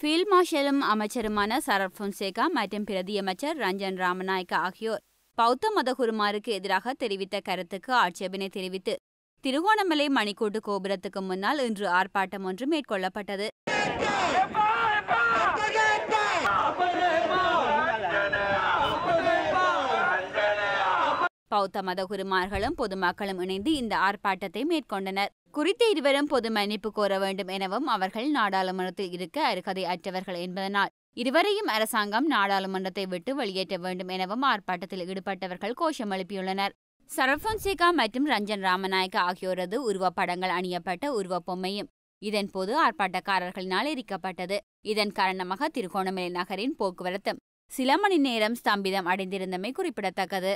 field மார்ஷலும் அமைச்சருமான சரத் பொன்சேகா மற்றும் பிரதியமைச்சர் ரஞ்சன் ராமநாயக்க ஆகியோர் பௌத்த மதகுருமாருக்கு எதிராக தெரிவித்த கருத்துக்கு ஆட்சேபனை தெரிவித்து திருகோணமலை மணிக்கூட்டு கோபுரத்துக்கு முன்னால் இன்று ஆர்ப்பாட்டம் ஒன்று மேற்கொள்ளப்பட்டது பௌத்த மதகுருமார்களும் பொதுமக்களும் இணைந்து இந்த ஆர்ப்பாட்டத்தை மேற்கொண்டனர் குறித்த இருவரும் பொது மன்னிப்பு கோர வேண்டும் எனவும் அவர்கள் நாடாளுமன்றத்தில் இருக்க அருகதை அற்றவர்கள் என்பதனால் இருவரையும் அரசாங்கம் நாடாளுமன்றத்தை விட்டு வெளியேற்ற வேண்டும் எனவும் ஆர்ப்பாட்டத்தில் ஈடுபட்டவர்கள் கோஷம் எழுப்பியுள்ளனர் சரபொன்சேகா மற்றும் ரஞ்சன் ராமநாயக்க ஆகியோரது உருவப்படங்கள் அணியப்பட்ட உருவ பொம்மையும் இதன் போது ஆர்ப்பாட்டக்காரர்களினால் எரிக்கப்பட்டது இதன் காரணமாக திருகோணமலை நகரின் போக்குவரத்து சில மணி நேரம் ஸ்தம்பிதம் அடைந்திருந்தமை குறிப்பிடத்தக்கது